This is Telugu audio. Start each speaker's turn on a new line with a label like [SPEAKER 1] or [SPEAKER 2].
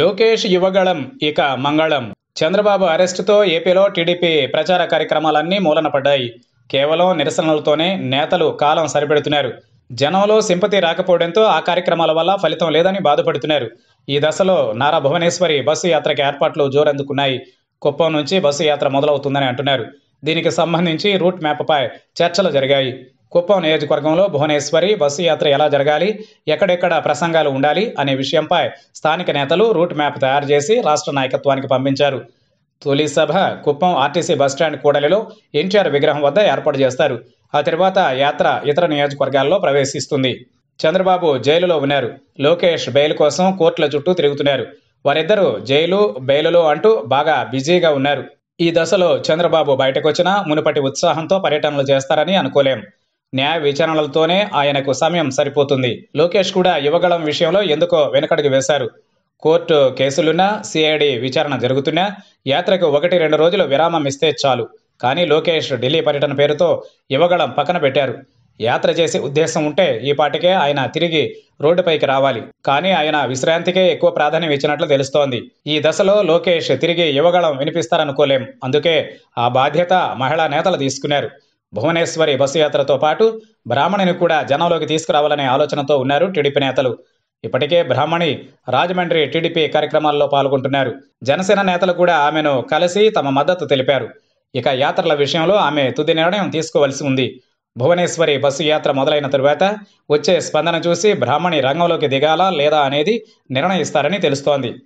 [SPEAKER 1] లోకేష్ యువగళం ఇక మంగళం చంద్రబాబు అరెస్టుతో ఏపీలో టీడీపీ ప్రచార కార్యక్రమాలన్నీ మూలన పడ్డాయి కేవలం నిరసనలతోనే నేతలు కాలం సరిపెడుతున్నారు జనంలో సింపతి రాకపోవడంతో ఆ కార్యక్రమాల వల్ల ఫలితం లేదని బాధపడుతున్నారు ఈ దశలో నారా భువనేశ్వరి బస్సు యాత్రకి ఏర్పాట్లు జోరందుకున్నాయి కుప్పం నుంచి బస్సు యాత్ర మొదలవుతుందని అంటున్నారు దీనికి సంబంధించి రూట్ మ్యాప్పై చర్చలు జరిగాయి కుప్పం నియోజకవర్గంలో భువనేశ్వరి బస్సు యాత్ర ఎలా జరగాలి ఎక్కడెక్కడ ప్రసంగాలు ఉండాలి అనే విషయంపై స్థానిక నేతలు రూట్ మ్యాప్ తయారు చేసి రాష్ట్ర నాయకత్వానికి పంపించారు తొలి సభ కుప్పం ఆర్టీసీ బస్టాండ్ కూడలిలో ఎన్టీఆర్ విగ్రహం వద్ద ఏర్పాటు చేస్తారు ఆ తర్వాత యాత్ర ఇతర నియోజకవర్గాల్లో ప్రవేశిస్తుంది చంద్రబాబు జైలులో ఉన్నారు లోకేష్ బెయిల్ కోసం కోర్టుల చుట్టూ తిరుగుతున్నారు వారిద్దరూ జైలు బెయిలులో అంటూ బాగా బిజీగా ఉన్నారు ఈ దశలో చంద్రబాబు బయటకొచ్చినా మునుపటి ఉత్సాహంతో పర్యటనలు చేస్తారని అనుకోలేం న్యాయ విచారణలతోనే ఆయనకు సమయం సరిపోతుంది లోకేష్ కూడా యువగళం విషయంలో ఎందుకో వెనకడుగు వేశారు కోర్టు కేసులున్నా సిఐడి విచారణ జరుగుతున్నా యాత్రకు ఒకటి రెండు రోజులు విరామం ఇస్తే చాలు కానీ లోకేష్ ఢిల్లీ పర్యటన పేరుతో యువగళం పక్కన పెట్టారు యాత్ర చేసే ఉద్దేశం ఉంటే ఈ పాటికే ఆయన తిరిగి రోడ్డుపైకి రావాలి కానీ ఆయన విశ్రాంతికే ఎక్కువ ప్రాధాన్యం ఇచ్చినట్లు తెలుస్తోంది ఈ దశలో లోకేష్ తిరిగి యువగళం వినిపిస్తారనుకోలేం అందుకే ఆ బాధ్యత మహిళా నేతలు తీసుకున్నారు భువనేశ్వరి బస్సు యాత్రతో పాటు బ్రాహ్మణిని కూడా జనంలోకి తీసుకురావాలనే ఆలోచనతో ఉన్నారు టీడీపీ నేతలు ఇప్పటికే బ్రాహ్మణి రాజమండ్రి టీడీపీ కార్యక్రమాల్లో పాల్గొంటున్నారు జనసేన నేతలు కూడా ఆమెను కలిసి తమ మద్దతు తెలిపారు ఇక యాత్రల విషయంలో ఆమె తుది నిర్ణయం తీసుకోవలసి ఉంది భువనేశ్వరి బస్సు యాత్ర మొదలైన తరువాత వచ్చే స్పందన చూసి బ్రాహ్మణి రంగంలోకి దిగాలా లేదా అనేది నిర్ణయిస్తారని తెలుస్తోంది